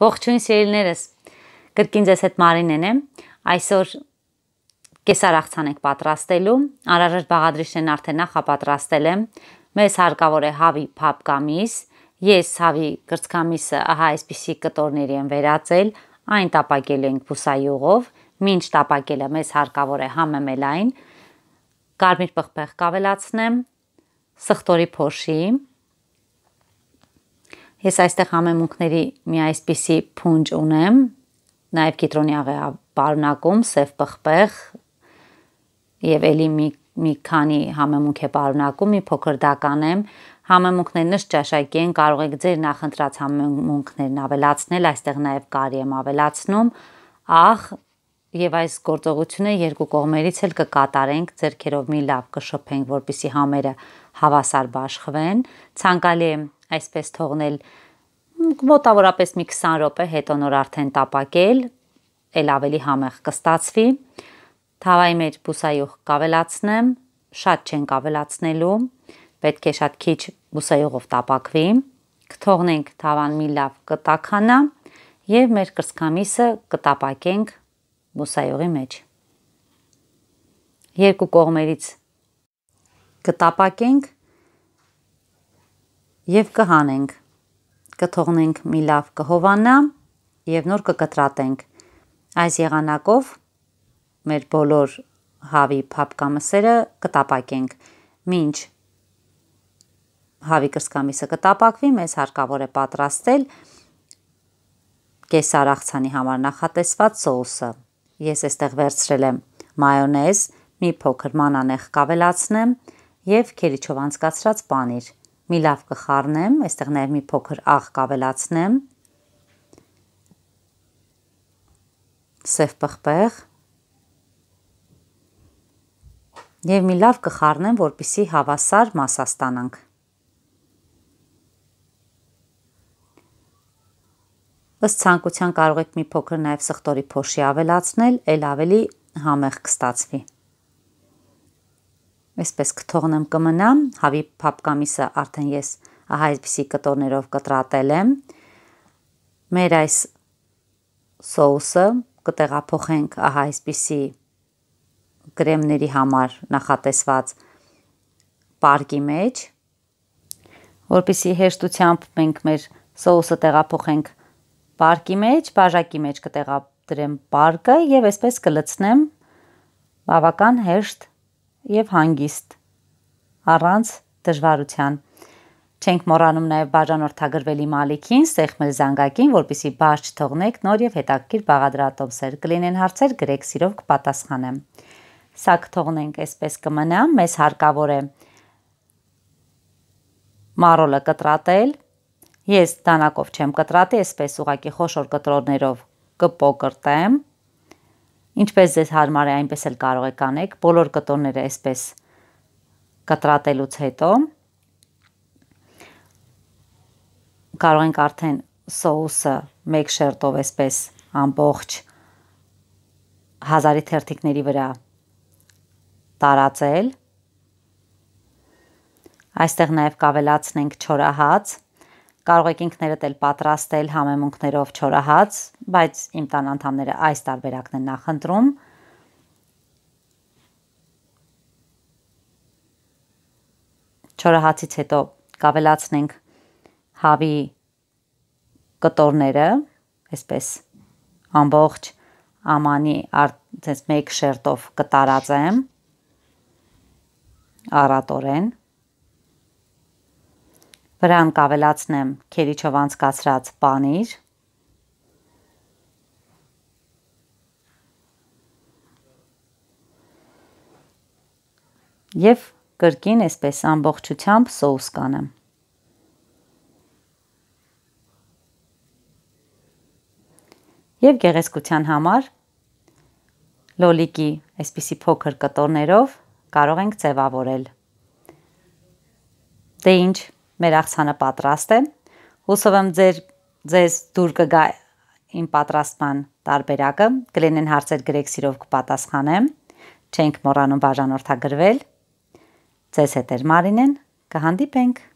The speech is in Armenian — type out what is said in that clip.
Ողջույն սիրելիներս։ Կրկին ձեզ հետ Մարինեն եմ։ Այսօր կեսար աղցան եք պատրաստելու։ Անհրաժեշտ բաղադրիչներն արդեն նախապատրաստել եմ։ Մեզ հարկավոր է հավի փապկամիս։ Ես հավի կրծքամիսը ահա այսպիսի կտորների եմ վերածել, այն տապակել ենք բուսայուղով, մինչ տապակելը մեզ հարկավոր է համեմել այն։ Կարմիր պղպեղ կավելացնեմ, սխտորի փոշի, Ես այստեղ համեմունքների մի այսպիսի փունջ ունեմ, նաև կիտրոնի աղեա պարունակում, սև պղպեղ եւ ելի մի մի քանի համեմունք է պարունակում, մի փոքր դական եմ։ Համեմունքներն շճաշակի են, կարող եք ձեր նախընտրած համեմունքներն ավելացնել, այստեղ նաև կարի եմ ավելացնում։ Աղ եւ այս գործողությունը երկու կողմերից էլ կկատարենք, ձերքերով մի լավ կշփենք, որպիսի համերը հավասար բաշխվեն։ Ցանկալի է այսպես թողնել մոտավորապես մի 20 րոպե, հետո նոր արդեն տապակել, ել ավելի համեղ կստացվի։ Թավայի մեջ բուսայուղ կավելացնեմ, շատ չենք ավելացնելու, պետք է շատ քիչ բուսայուղով տապակվի։ Կթողնենք թավան մի լավ կտականա եւ մեր կրսկամիսը կտապակենք բուսայուղի մեջ։ Երկու կողմերից կտապակենք եւ կհանենք։ Կթողնենք մի լավ կհովանա եւ նոր կկտրատենք։ Այս եղանակով մեր բոլոր հավի փապկամսերը կտապակենք։ Մինչ հավի կրսկամիսը կտապակվի, մեզ հարկավոր է պատրաստել կեսարախցանի համար նախատեսված սոուսը։ Ես այստեղ վերցրել եմ մայոնեզ, մի փոքր մանանեխ կավելացնեմ եւ քերիչով անցկացրած պանիր մի լավ կխառնեմ, այստեղ նաև մի փոքր աղ կավելացնեմ, սև պղպեղ և մի լավ կխառնեմ, որպիսի հավասար մասաստանանք։ Աստ ծանկության կարող եք մի փոքր նաև սխտորի փոշի ավելացնել, էլ ավելի համեղ կստացվի այսպես կթողնեմ կմնամ, հավի պապկամիսը արդեն ես ահա այսպիսի կտորներով կտրատել եմ, մեր այս սոուսը կտեղափոխենք ահա այսպիսի գրեմների համար նախատեսված պարկի մեջ, որպիսի հեշտությամբ մենք մեր սոուսը տեղափոխենք պարկի մեջ, բաժակի մեջ կտեղափոխենք դրեմ պարկը եւ այսպես կլցնեմ բավական հեշտ եւ հանգիստ առանց դժվարության։ Չենք մոռանում նաև բաժանորդագրվել իմ ալիքին, սեղմել զանգակին, որպիսի բաց չթողնեք նոր եւ հետաքրքիր բաղադրատոմսեր։ Կլինեն հարցեր, գրեք սիրով կպատասխանեմ։ Սա կթողնենք այսպես կմնա, մեզ հարկավոր է մարոլը կտրատել։ Ես դանակով չեմ կտրատի, այսպես ուղակի խոշոր կտրորներով կպոկրտեմ Ինչպես ձեզ հարմար է, այնպես էլ կարող եք անեք, բոլոր կտորները այսպես կտրատելուց հետո կարող ենք արդեն սոուսը մեկ շերտով այսպես ամբողջ հազարի թերթիկների վրա տարածել։ Այստեղ նաև կավելացնենք չորահաց, կարող եք ինքներդ էլ պատրաստել համեմունքներով չորահաց, բայց իմ տան անդամները այս տարբերակն են նախընտրում։ Չորահացից հետո կավելացնենք հավի կտորները, այսպես ամբողջ ամանի այսպես մեկ շերտով կտարած եմ առատորեն Վրան կավելացնեմ քերիչով անցկացրած պանիր, եւ կրկին այսպես ամբողջությամբ սոուս կանեմ։ Եվ գեղեցկության համար լոլիկի այսպիսի փոքր կտորներով կարող ենք ձևավորել։ Դե ինչ, Մեր աղցանը պատրաստ է։ Հուսով եմ ձեր ձեզ դուր կգա իմ պատրաստման տարբերակը։ Կլինեն հարցեր գրեք սիրով կպատասխանեմ։ Չենք մոռանում բաժանորդագրվել։ Ձեզ հետ է Մարինեն, կհանդիպենք։